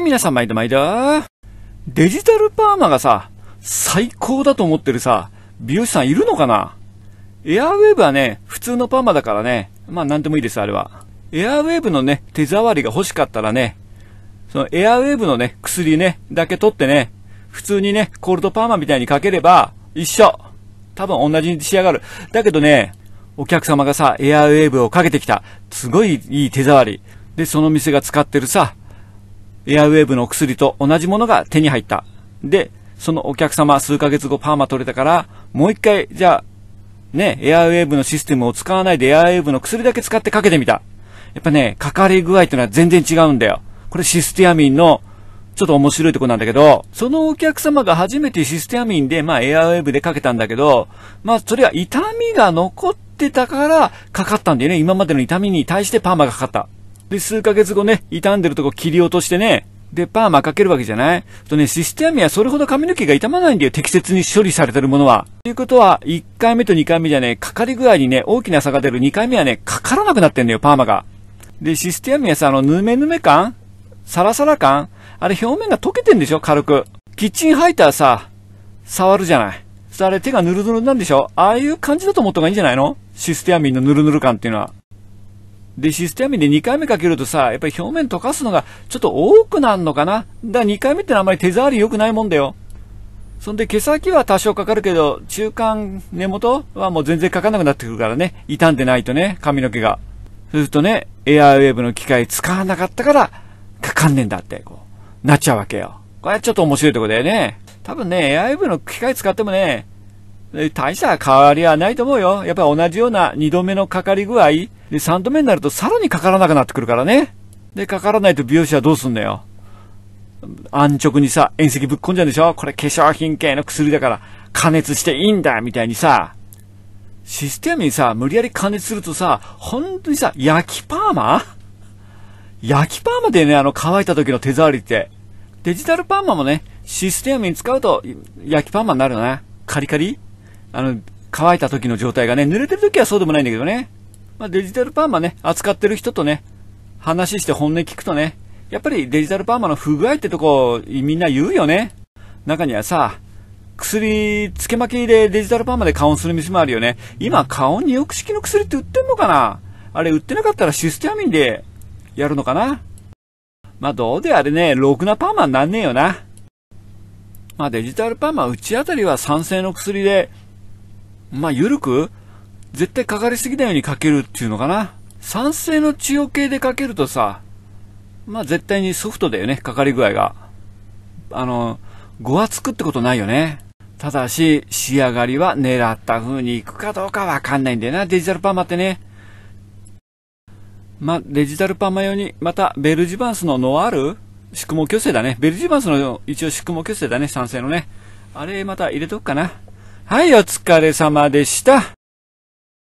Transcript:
い、皆さん毎度毎度。デジタルパーマがさ、最高だと思ってるさ、美容師さんいるのかなエアウェーブはね、普通のパーマだからね、まあなんでもいいです、あれは。エアウェーブのね、手触りが欲しかったらね、そのエアウェーブのね、薬ね、だけ取ってね、普通にね、コールドパーマみたいにかければ、一緒多分同じに仕上がる。だけどね、お客様がさ、エアウェーブをかけてきた。すごいいい手触り。で、その店が使ってるさ、エアウェーブの薬と同じものが手に入った。で、そのお客様数ヶ月後パーマ取れたから、もう一回、じゃあ、ね、エアウェーブのシステムを使わないでエアウェーブの薬だけ使ってかけてみた。やっぱね、かかり具合ってのは全然違うんだよ。これシステアミンの、ちょっと面白いとこなんだけど、そのお客様が初めてシステアミンで、まあエアウェーブでかけたんだけど、まあそれは痛みが残ってたからかかったんだよね。今までの痛みに対してパーマがかかった。で、数ヶ月後ね、傷んでるとこ切り落としてね、で、パーマかけるわけじゃないとね、システムはそれほど髪の毛が傷まないんだよ。適切に処理されてるものは。ということは、1回目と2回目じゃね、かかり具合にね、大きな差が出る2回目はね、かからなくなってんだよ、パーマが。で、システムはさ、あの、ぬめぬめ感サラサラ感あれ表面が溶けてんでしょ軽く。キッチンハイターさ、触るじゃない。それあれ手がヌルヌルなんでしょああいう感じだと思った方がいいんじゃないのシステアミンのヌルヌル感っていうのは。で、システムで2回目かけるとさ、やっぱり表面溶かすのがちょっと多くなるのかな。だから2回目ってのはあまり手触り良くないもんだよ。そんで毛先は多少かかるけど、中間根元はもう全然かかんなくなってくるからね。傷んでないとね、髪の毛が。そうするとね、エアウェーブの機械使わなかったから、かかんねえんだって、こう、なっちゃうわけよ。これちょっと面白いとこだよね。多分ね、エアウェーブの機械使ってもね、大した変わりはないと思うよ。やっぱり同じような2度目のかかり具合、で、3度目になるとさらにかからなくなってくるからね。で、かからないと美容師はどうすんのよ。安直にさ、遠石ぶっこんじゃうんでしょこれ化粧品系の薬だから加熱していいんだみたいにさ、システムにさ、無理やり加熱するとさ、本当にさ、焼きパーマ焼きパーマでね、あの乾いた時の手触りって。デジタルパーマもね、システムに使うと焼きパーマになるのね。カリカリあの、乾いた時の状態がね、濡れてる時はそうでもないんだけどね。まあ、デジタルパーマね、扱ってる人とね、話して本音聞くとね、やっぱりデジタルパーマの不具合ってとこ、みんな言うよね。中にはさ、薬、つけまきでデジタルパーマで顔をする店もあるよね。今、顔に抑式の薬って売ってんのかなあれ売ってなかったらシステアミンでやるのかなまあどうであれね、ろくなパーマになんねえよな。まあデジタルパーマうちあたりは酸性の薬で、まあるく絶対かかりすぎないようにかけるっていうのかな。酸性の治療系でかけるとさ、まあ絶対にソフトだよね、かかり具合が。あの、ごわつくってことないよね。ただし、仕上がりは狙った風にいくかどうかわかんないんだよな、デジタルパーマってね。まあ、デジタルパーマ用に、また、ベルジバンスのノワール宿毛矯正だね。ベルジバンスの一応宿毛矯正だね、酸性のね。あれ、また入れとくかな。はい、お疲れ様でした。